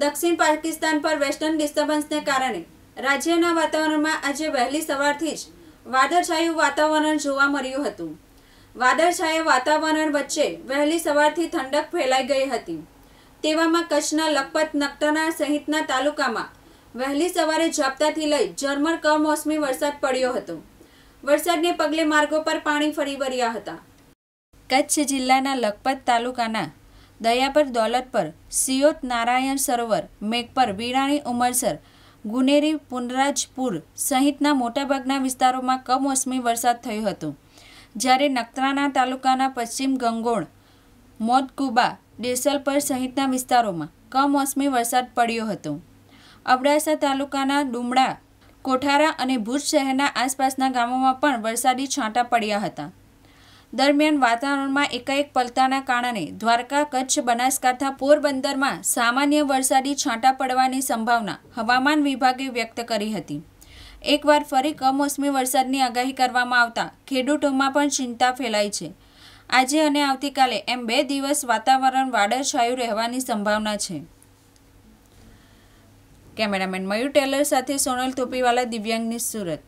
દક્ષિણ પાકિસ્તાન પર વેસ્ટર્ન ડિસ્ટર્બન્સને કારણે રાજ્યના વાતાવરણમાં આજે વહેલી સવારથી જ વાદળછાયું વાતાવરણ જોવા મળ્યું હતું વાદળછાયા વાતાવરણ વચ્ચે વહેલી સવારથી ઠંડક ફેલાઈ ગઈ હતી તેવામાં કચ્છના લખપત નખટણા સહિતના તાલુકામાં વહેલી સવારે ઝાપટાથી લઈ ઝરમર કમોસમી વરસાદ પડ્યો હતો વરસાદને પગલે માર્ગો પર પાણી ફરી વળ્યા હતા કચ્છ જિલ્લાના લખપત તાલુકાના દયાપર દોલત પર સિયોત નારાયણ સરોવર મેઘપર વીરાણી ઉમરસર ગુનેરી પુનરાજપુર સહિતના મોટાભાગના વિસ્તારોમાં કમોસમી વરસાદ થયો હતો જ્યારે નખત્રાણા તાલુકાના પશ્ચિમ ગંગોળ મોતકુબા દેસલપર સહિતના વિસ્તારોમાં કમોસમી વરસાદ પડ્યો હતો અબડાસા તાલુકાના ડુમડા કોઠારા અને ભુજ શહેરના આસપાસના ગામોમાં પણ વરસાદી છાંટા પડ્યા હતા દરમિયાન વાતાવરણમાં એકાએક પલતાના કારણે દ્વારકા કચ્છ બનાસકાંઠા પોરબંદરમાં સામાન્ય વરસાદી છાંટા પડવાની સંભાવના હવામાન વિભાગે વ્યક્ત કરી હતી એકવાર ફરી કમોસમી વરસાદની આગાહી કરવામાં આવતા ખેડૂતોમાં પણ ચિંતા ફેલાઈ છે આજે અને આવતીકાલે એમ બે દિવસ વાતાવરણ વાદળછાયું રહેવાની સંભાવના છે કેમેરામેન મયુર ટેલર સાથે સોનલ તોપીવાલા દિવ્યાંગની સુરત